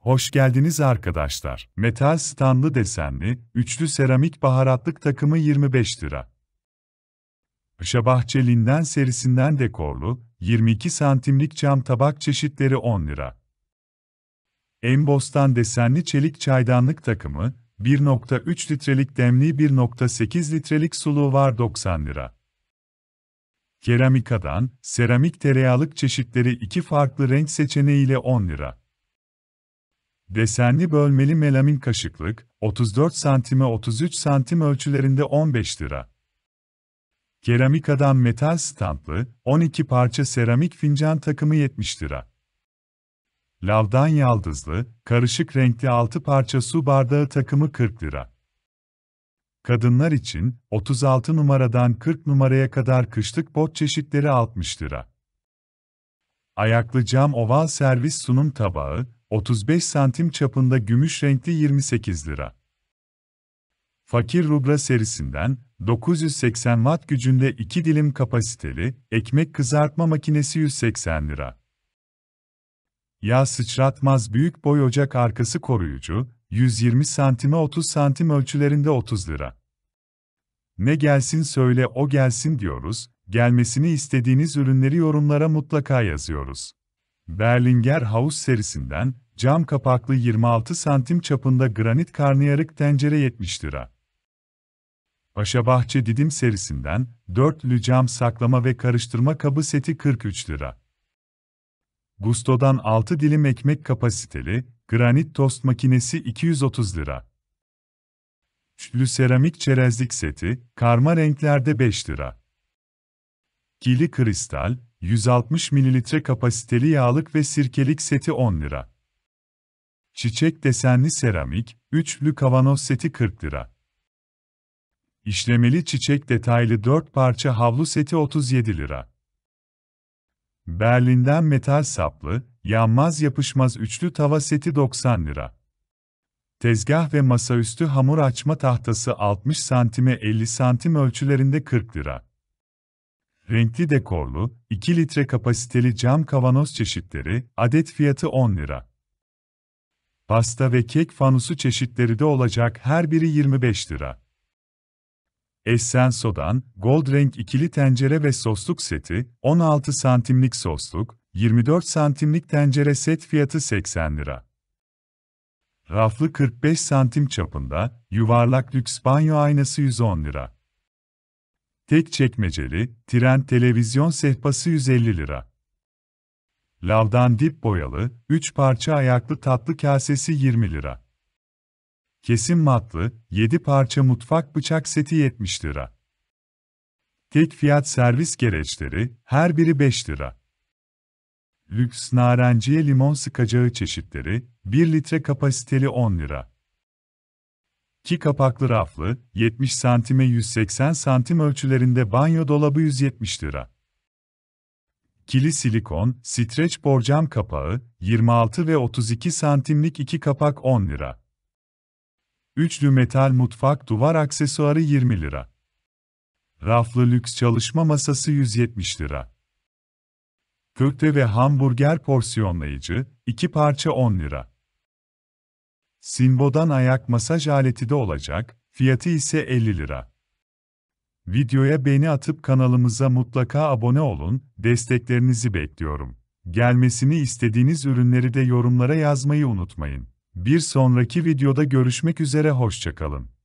Hoş geldiniz arkadaşlar. Metal standlı desenli, üçlü seramik baharatlık takımı 25 lira. Şabahçe linden serisinden dekorlu, 22 santimlik cam tabak çeşitleri 10 lira. Embostan desenli çelik çaydanlık takımı, 1.3 litrelik demli 1.8 litrelik suluğu var 90 lira. Keramikadan, seramik tereyağlık çeşitleri 2 farklı renk seçeneğiyle 10 lira. Desenli bölmeli melamin kaşıklık, 34 santime 33 cm ölçülerinde 15 lira. Keramikadan metal standlı, 12 parça seramik fincan takımı 70 lira. Lavdan yaldızlı, karışık renkli 6 parça su bardağı takımı 40 lira. Kadınlar için 36 numaradan 40 numaraya kadar kışlık bot çeşitleri 60 lira. Ayaklı cam oval servis sunum tabağı, 35 santim çapında gümüş renkli 28 lira. Fakir Rubra serisinden 980 watt gücünde 2 dilim kapasiteli ekmek kızartma makinesi 180 lira. Yağ sıçratmaz büyük boy ocak arkası koruyucu 120 santime 30 santim ölçülerinde 30 lira. Ne gelsin söyle o gelsin diyoruz. Gelmesini istediğiniz ürünleri yorumlara mutlaka yazıyoruz. Berlinger House serisinden cam kapaklı 26 santim çapında granit karnıyarık tencere 70 lira. Paşabahçe Didim serisinden dörtlü cam saklama ve karıştırma kabı seti 43 lira. Gusto'dan 6 dilim ekmek kapasiteli granit tost makinesi 230 lira. Üçlü seramik çerezlik seti karma renklerde 5 lira. Kili kristal 160 ml kapasiteli yağlık ve sirkelik seti 10 lira. Çiçek desenli seramik, üçlü kavanoz seti 40 lira. İşlemeli çiçek detaylı 4 parça havlu seti 37 lira. Berlin'den metal saplı, yanmaz yapışmaz üçlü tava seti 90 lira. Tezgah ve masaüstü hamur açma tahtası 60 santime 50 santim ölçülerinde 40 lira. Renkli dekorlu, 2 litre kapasiteli cam kavanoz çeşitleri, adet fiyatı 10 lira. Pasta ve kek fanusu çeşitleri de olacak her biri 25 lira. Essenso'dan, Gold Renk ikili tencere ve sosluk seti, 16 santimlik sosluk, 24 santimlik tencere set fiyatı 80 lira. Raflı 45 santim çapında, yuvarlak lüks banyo aynası 110 lira. Tek çekmeceli, tren televizyon sehpası 150 lira. Lavdan dip boyalı, 3 parça ayaklı tatlı kasesi 20 lira. Kesim matlı, 7 parça mutfak bıçak seti 70 lira. Tek fiyat servis gereçleri, her biri 5 lira. Lüks narenciye limon sıkacağı çeşitleri, 1 litre kapasiteli 10 lira. 2 kapaklı raflı, 70 santime 180 cm ölçülerinde banyo dolabı 170 lira. Kili silikon, streç borcam kapağı, 26 ve 32 cmlik 2 kapak 10 lira. Üçlü metal mutfak duvar aksesuarı 20 lira. Raflı lüks çalışma masası 170 lira. Köfte ve hamburger porsiyonlayıcı, 2 parça 10 lira. Simbo'dan ayak masaj aleti de olacak, fiyatı ise 50 lira. Videoya beğeni atıp kanalımıza mutlaka abone olun, desteklerinizi bekliyorum. Gelmesini istediğiniz ürünleri de yorumlara yazmayı unutmayın. Bir sonraki videoda görüşmek üzere hoşçakalın.